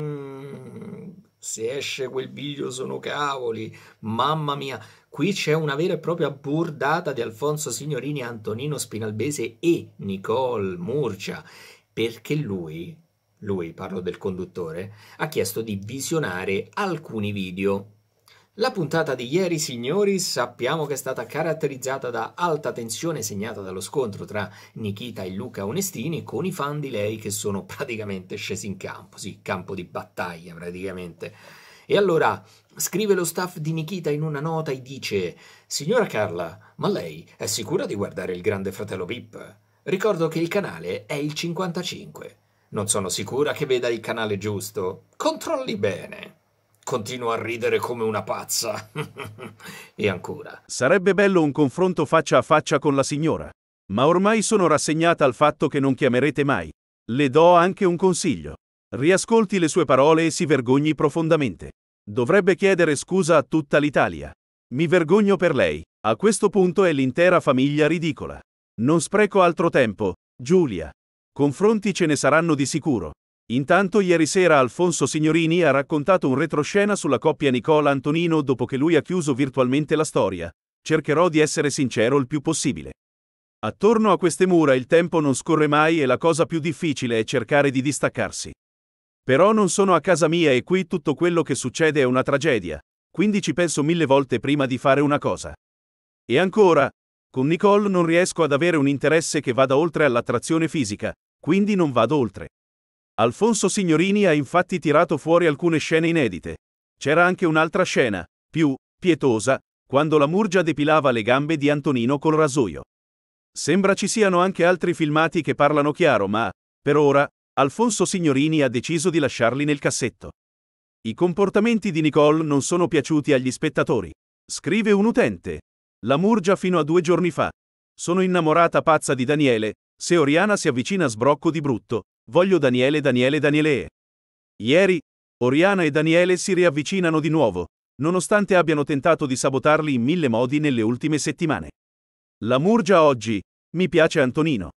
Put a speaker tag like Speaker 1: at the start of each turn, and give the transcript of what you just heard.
Speaker 1: Mm, se esce quel video sono cavoli, mamma mia. Qui c'è una vera e propria burdata di Alfonso Signorini, Antonino Spinalbese e Nicole Murcia, perché lui, lui parlo del conduttore, ha chiesto di visionare alcuni video la puntata di ieri, signori, sappiamo che è stata caratterizzata da alta tensione segnata dallo scontro tra Nikita e Luca Onestini con i fan di lei che sono praticamente scesi in campo, sì, campo di battaglia praticamente. E allora scrive lo staff di Nikita in una nota e dice: Signora Carla, ma lei è sicura di guardare il grande fratello VIP? Ricordo che il canale è il 55. Non sono sicura che veda il canale giusto. Controlli bene. Continuo a ridere come una pazza.
Speaker 2: e ancora. Sarebbe bello un confronto faccia a faccia con la signora. Ma ormai sono rassegnata al fatto che non chiamerete mai. Le do anche un consiglio. Riascolti le sue parole e si vergogni profondamente. Dovrebbe chiedere scusa a tutta l'Italia. Mi vergogno per lei. A questo punto è l'intera famiglia ridicola. Non spreco altro tempo, Giulia. Confronti ce ne saranno di sicuro. Intanto ieri sera Alfonso Signorini ha raccontato un retroscena sulla coppia Nicola Antonino dopo che lui ha chiuso virtualmente la storia. Cercherò di essere sincero il più possibile. Attorno a queste mura il tempo non scorre mai e la cosa più difficile è cercare di distaccarsi. Però non sono a casa mia e qui tutto quello che succede è una tragedia, quindi ci penso mille volte prima di fare una cosa. E ancora, con Nicole non riesco ad avere un interesse che vada oltre all'attrazione fisica, quindi non vado oltre. Alfonso Signorini ha infatti tirato fuori alcune scene inedite. C'era anche un'altra scena, più pietosa, quando la Murgia depilava le gambe di Antonino col rasoio. Sembra ci siano anche altri filmati che parlano chiaro, ma, per ora, Alfonso Signorini ha deciso di lasciarli nel cassetto. I comportamenti di Nicole non sono piaciuti agli spettatori. Scrive un utente. La Murgia fino a due giorni fa. Sono innamorata pazza di Daniele, se Oriana si avvicina a sbrocco di brutto, Voglio Daniele, Daniele, Daniele. Ieri, Oriana e Daniele si riavvicinano di nuovo, nonostante abbiano tentato di sabotarli in mille modi nelle ultime settimane. La Murgia oggi, mi piace Antonino.